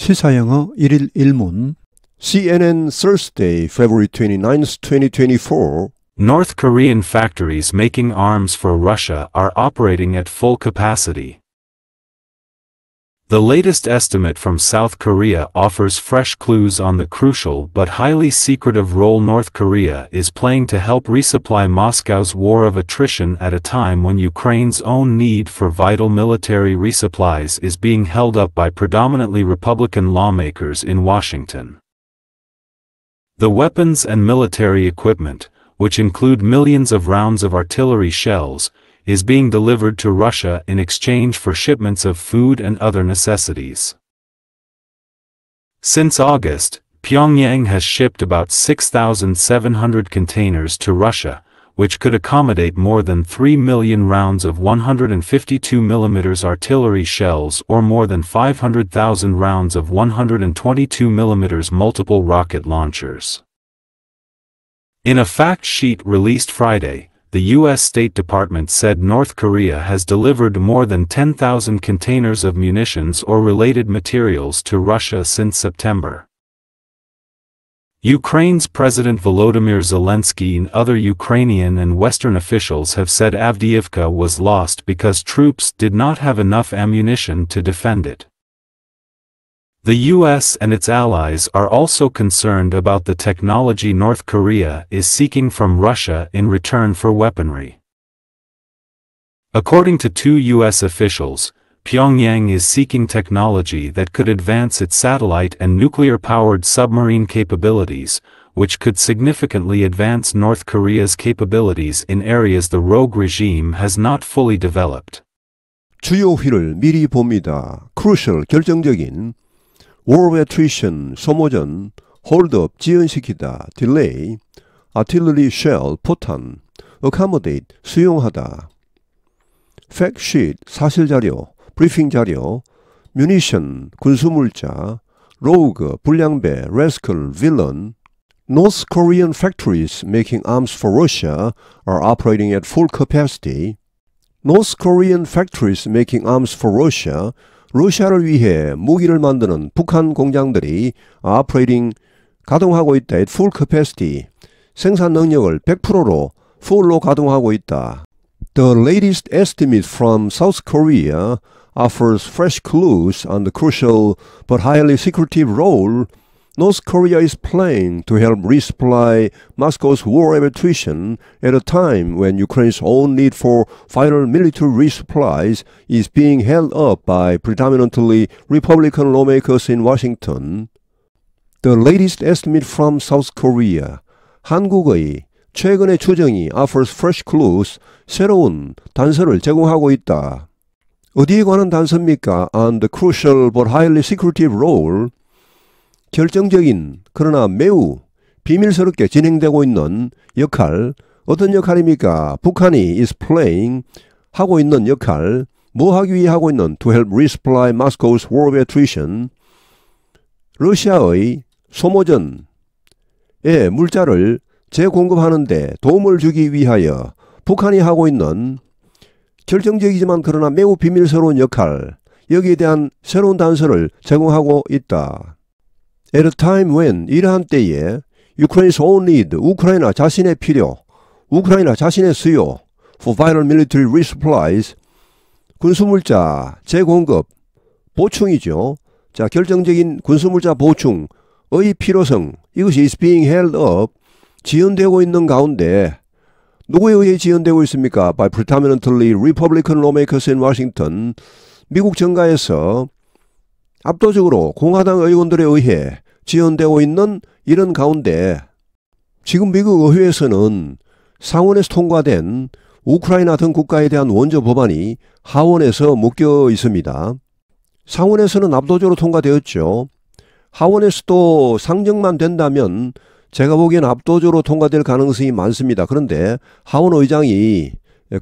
시사영어 1일 1문 CNN Thursday, February 29, 2024 North Korean factories making arms for Russia are operating at full capacity. The latest estimate from South Korea offers fresh clues on the crucial but highly secretive role North Korea is playing to help resupply Moscow's war of attrition at a time when Ukraine's own need for vital military resupplies is being held up by predominantly Republican lawmakers in Washington. The weapons and military equipment, which include millions of rounds of artillery shells, is being delivered to Russia in exchange for shipments of food and other necessities. Since August, Pyongyang has shipped about 6,700 containers to Russia, which could accommodate more than 3 million rounds of 152 mm artillery shells or more than 500,000 rounds of 122 mm multiple rocket launchers. In a fact sheet released Friday, the U.S. State Department said North Korea has delivered more than 10,000 containers of munitions or related materials to Russia since September. Ukraine's President Volodymyr Zelensky and other Ukrainian and Western officials have said Avdiivka was lost because troops did not have enough ammunition to defend it. The US and its allies are also concerned about the technology North Korea is seeking from Russia in return for weaponry. According to two US officials, Pyongyang is seeking technology that could advance its satellite and nuclear-powered submarine capabilities, which could significantly advance North Korea's capabilities in areas the rogue regime has not fully developed. 주요 휠을 미리 봅니다. Crucial, 결정적인 워업의 attrition, 소모전, up, 지연시키다, delay, artillery shell, 포탄, accommodate, 수용하다, fact sheet, 사실자료, briefing 자료, munition, 군수물자, rogue, 불량배, rascal, villain, North Korean factories making arms for Russia are operating at full capacity. North Korean factories making arms for Russia 러시아를 위해 무기를 만드는 북한 공장들이 아프레이딩 가동하고 있다. at full capacity. 생산 능력을 100%로 풀로 가동하고 있다. The latest estimate from South Korea offers fresh clues on the crucial but highly secretive role North Korea is planning to help resupply Moscow's war effort at a time when Ukraine's own need for vital military resupplies is being held up by predominantly Republican lawmakers in Washington. The latest estimate from South Korea, 한국의 최근의 추정이 offers fresh clues, 새로운 단서를 제공하고 있다. 어디에 관한 단서입니까? On the crucial but highly secretive role 결정적인 그러나 매우 비밀스럽게 진행되고 있는 역할 어떤 역할입니까? 북한이 is playing 하고 있는 역할 뭐 하기 위해 하고 있는 to help resupply Moscow's war of attrition 러시아의 소모전에 물자를 재공급하는데 도움을 주기 위하여 북한이 하고 있는 결정적이지만 그러나 매우 비밀스러운 역할 여기에 대한 새로운 단서를 제공하고 있다. At a time when 이러한 때에 Ukraine's own need 우크라이나 자신의 필요 우크라이나 자신의 수요 for vital military resupplies 군수물자 재공급 보충이죠. 자 결정적인 군수물자 보충의 필요성 이것이 is being held up 지연되고 있는 가운데 누구에 의해 지연되고 있습니까? By predominantly Republican lawmakers in Washington 미국 정가에서 압도적으로 공화당 의원들에 의해 지연되고 있는 이런 가운데 지금 미국 의회에서는 상원에서 통과된 우크라이나 등 국가에 대한 원조 법안이 하원에서 묶여 있습니다. 상원에서는 압도적으로 통과되었죠. 하원에서도 상정만 된다면 제가 보기엔 압도적으로 통과될 가능성이 많습니다. 그런데 하원 의장이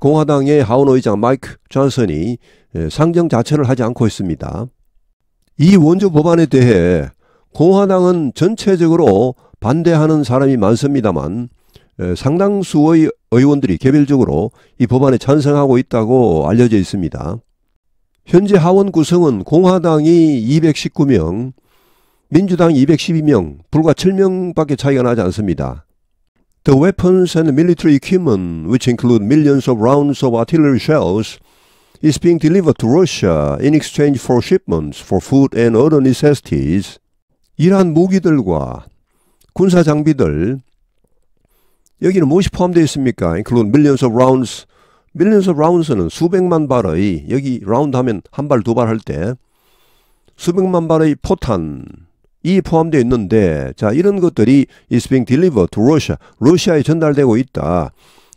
공화당의 하원 의장 마이크 존슨이 예, 상정 자체를 하지 않고 있습니다. 이 원조 법안에 대해 공화당은 전체적으로 반대하는 사람이 많습니다만 상당수의 의원들이 개별적으로 이 법안에 찬성하고 있다고 알려져 있습니다. 현재 하원 구성은 공화당이 219명, 민주당 212명, 불과 7명밖에 차이가 나지 않습니다. The weapons and military equipment, which include millions of rounds of artillery shells, is being delivered to Russia in exchange for shipments for food and other necessities. 이러한 무기들과 군사 장비들 여기는 무엇이 포함되어 있습니까? include millions of rounds. millions of rounds는 수백만 발의 여기 라운드 하면 한 발 두 발 할 때 수백만 발의 포탄이 포함되어 있는데 자 이런 것들이 is being delivered to Russia. 러시아에 전달되고 있다.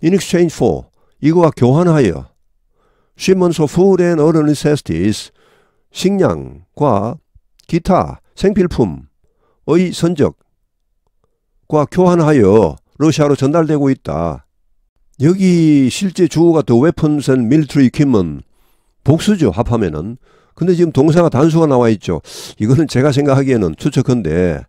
in exchange for 이거와 교환하여 쉬면서 f o o 어 a n 세스 t 스 식량과 기타 생필품의 선적과 교환하여 러시아로 전달되고 있다. 여기 실제 주어가 더 weapons and military equipment 복수죠 합하면은 근데 지금 동사가 단수가 나와 있죠 이거는 제가 생각하기에는 추측컨대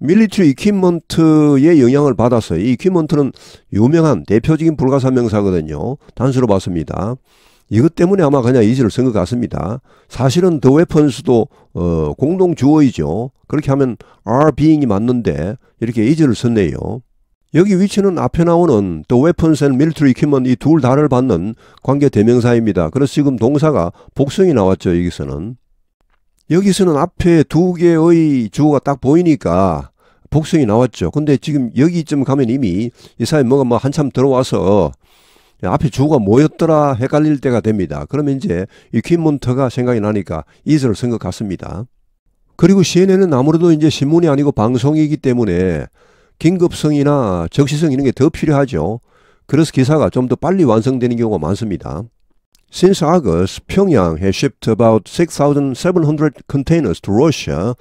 밀리트리 이퀴먼트의 영향을 받았어요 이 이퀴먼트는 유명한 대표적인 불가사명사거든요 단수로 봤습니다 이것 때문에 아마 그냥 이의를 쓴 것 같습니다. 사실은 더 웨펀스도 어, 공동 주어이죠. 그렇게 하면 are being이 맞는데 이렇게 이의를 썼네요. 여기 위치는 앞에 나오는 더 웨펀스 앤 밀트리 키먼 이둘 다를 받는 관계 대명사입니다. 그래서 지금 동사가 복성이 나왔죠. 여기서는. 여기서는 앞에 두 개의 주어가 딱 보이니까 복성이 나왔죠. 근데 지금 여기쯤 가면 이미 이 사람이 뭐가 뭐 한참 들어와서 앞에 주어가 뭐였더라 헷갈릴 때가 됩니다. 그러면 이제 이 퀸문터가 생각이 나니까 이슬을 쓴것 같습니다. 그리고 CNN은 아무래도 이제 신문이 아니고 방송이기 때문에 긴급성이나 적시성 이런 게 더 필요하죠. 그래서 기사가 좀 더 빨리 완성되는 경우가 많습니다. Since August, Pyongyang has shipped about 6,700 containers to Russia,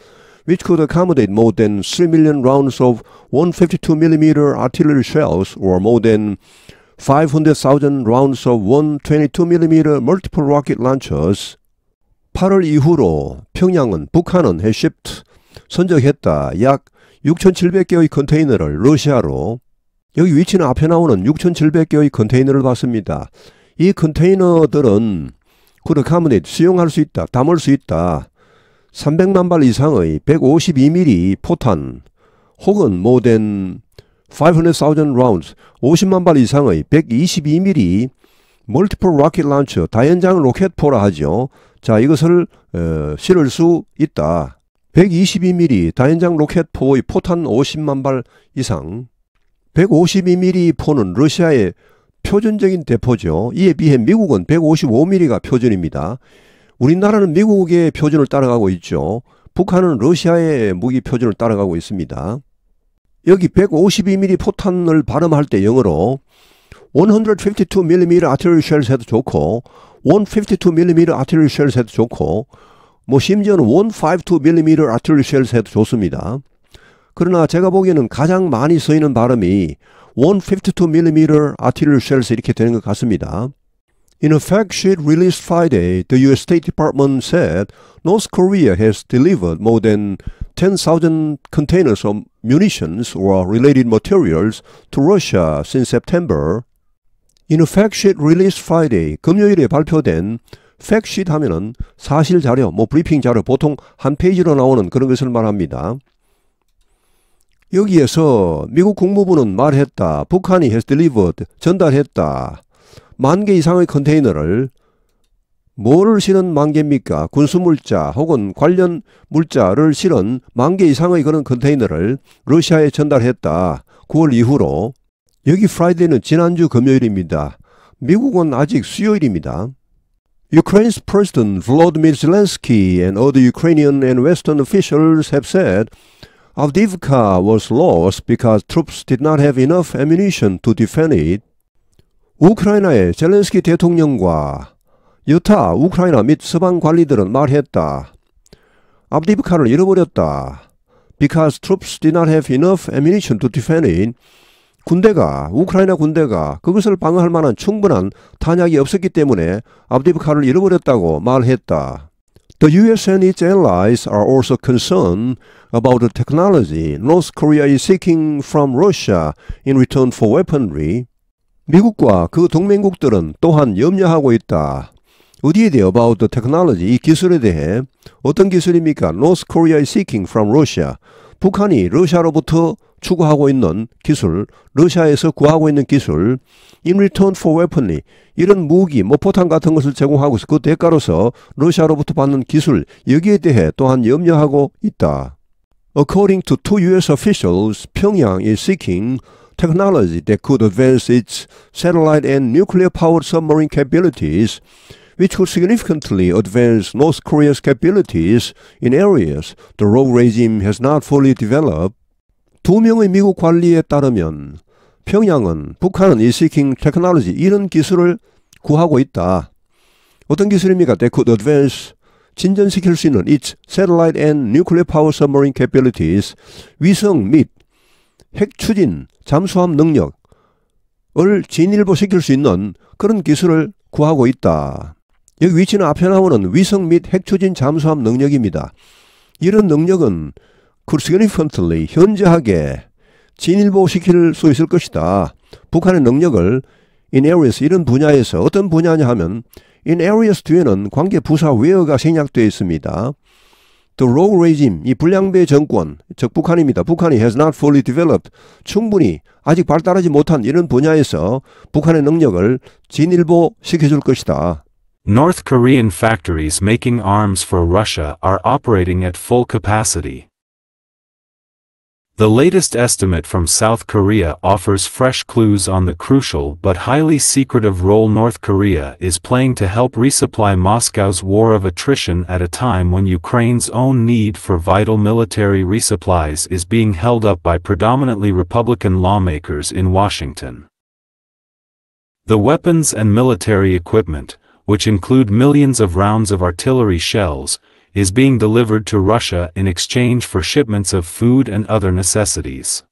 which could accommodate more than 3 million rounds of 152mm artillery shells or more than 500,000 rounds of 122mm multiple rocket launchers 8월 이후로 평양은 북한은 해시프트 선적했다 약 6,700개의 컨테이너를 러시아로 여기 위치는 앞에 나오는 6,700개의 컨테이너를 봤습니다. 이 컨테이너들은 그렇게 하 수용할 수 있다, 담을 수 있다. 300만 발 이상의 152mm 포탄 혹은 모든 500,000 rounds, 50만 발 이상의 122mm 멀티플 로켓 런처, 다연장 로켓포라 하죠. 자, 이것을 어, 실을 수 있다. 122mm 다연장 로켓포의 포탄 50만 발 이상, 152mm 포는 러시아의 표준적인 대포죠. 이에 비해 미국은 155mm가 표준입니다. 우리나라는 미국의 표준을 따라가고 있죠. 북한은 러시아의 무기 표준을 따라가고 있습니다. 여기 152mm 포탄을 발음할 때 영어로 152mm artillery shells 해도 좋고 152mm artillery shells 해도 좋고 뭐 심지어는 152mm artillery shells 해도 좋습니다. 그러나 제가 보기에는 가장 많이 쓰이는 발음이 152mm artillery shells 이렇게 되는 것 같습니다. In a fact sheet released Friday, the U.S. State Department said North Korea has delivered more than 10,000 containers of munitions or related materials to Russia since September. In a fact sheet released Friday, 금요일에 발표된 fact sheet 하면은 사실 자료, 뭐 브리핑 자료 보통 한 페이지로 나오는 그런 것을 말합니다. 여기에서 미국 국무부는 말했다. 북한이 has delivered, 전달했다. 만 개 이상의 컨테이너를 뭐를 실은 만개입니까? 군수물자 혹은 관련 물자를 실은 만개 이상의 그런 컨테이너를 러시아에 전달했다. 9월 이후로 여기 프라이데이는 지난주 금요일입니다. 미국은 아직 수요일입니다. Ukraine's President Volodymyr Zelensky and other Ukrainian and Western officials have said Avdiivka was lost because troops did not have enough ammunition to defend it. 우크라이나의 젤렌스키 대통령과 유타, 우크라이나 및 서방 관리들은 말했다. 압디브카를 잃어버렸다. Because troops did not have enough ammunition to defend it. 군대가 우크라이나 군대가 그것을 방어할 만한 충분한 탄약이 없었기 때문에 압디브카를 잃어버렸다고 말했다. The US and its allies are also concerned about the technology North Korea is seeking from Russia in return for weaponry. 미국과 그 동맹국들은 또한 염려하고 있다. 어디에 대해 about the technology 이 기술에 대해 어떤 기술입니까? North Korea is seeking from Russia. 북한이 러시아로부터 추구하고 있는 기술, 러시아에서 구하고 있는 기술, in return for weaponry, 이런 무기, 뭐 포탄 같은 것을 제공하고 있어 그 대가로서 러시아로부터 받는 기술, 여기에 대해 또한 염려하고 있다. According to two U.S. officials, Pyongyang is seeking technology that could advance its satellite and nuclear-powered submarine capabilities. which would significantly advance North Korea's capabilities in areas the rogue regime has not fully developed. 두 명의 미국 관리에 따르면 평양은 북한은 이시킹 테크놀로지 이런 기술을 구하고 있다. 어떤 기술입니까? They could advance 진전시킬 수 있는 its satellite and nuclear power submarine capabilities 위성 및 핵추진 잠수함 능력을 진일보시킬 수 있는 그런 기술을 구하고 있다. 여기 위치는 앞에 나오는 위성 및 핵추진 잠수함 능력입니다. 이런 능력은 significantly 현저하게 진일보시킬 수 있을 것이다. 북한의 능력을 in areas 이런 분야에서 어떤 분야냐 하면 in areas 뒤에는 관계 부사 외어가 생략되어 있습니다. The r o n g regime, 이 불량배 정권, 즉 북한입니다. 북한이 has not fully developed, 충분히 아직 발달하지 못한 이런 분야에서 북한의 능력을 진일보시켜줄 것이다. North Korean factories making arms for Russia are operating at full capacity. The latest estimate from South Korea offers fresh clues on the crucial but highly secretive role North Korea is playing to help resupply Moscow's war of attrition at a time when Ukraine's own need for vital military resupplies is being held up by predominantly Republican lawmakers in Washington. The weapons and military equipment, which include millions of rounds of artillery shells, is being delivered to Russia in exchange for shipments of food and other necessities.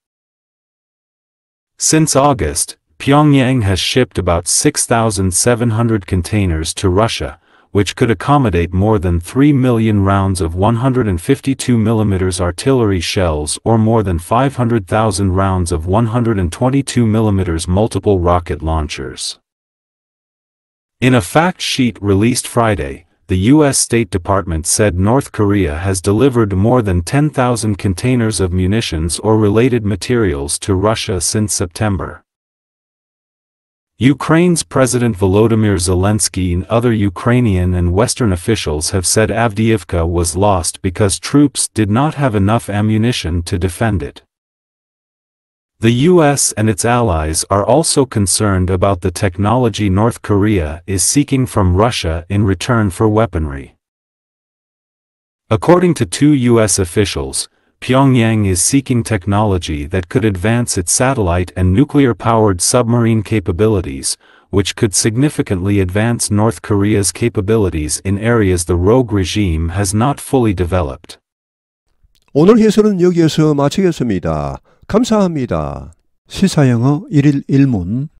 Since August, Pyongyang has shipped about 6,700 containers to Russia, which could accommodate more than 3 million rounds of 152mm artillery shells or more than 500,000 rounds of 122mm multiple rocket launchers. In a fact sheet released Friday, the U.S. State Department said North Korea has delivered more than 10,000 containers of munitions or related materials to Russia since September. Ukraine's President Volodymyr Zelensky and other Ukrainian and Western officials have said Avdiivka was lost because troops did not have enough ammunition to defend it. The US and its allies are also concerned about the technology North Korea is seeking from Russia in return for weaponry. According to two US officials, Pyongyang is seeking technology that could advance its satellite and nuclear-powered submarine capabilities, which could significantly advance North Korea's capabilities in areas the rogue regime has not fully developed. 오늘 해설은 여기에서 마치겠습니다. 감사합니다. 시사영어 1일 1문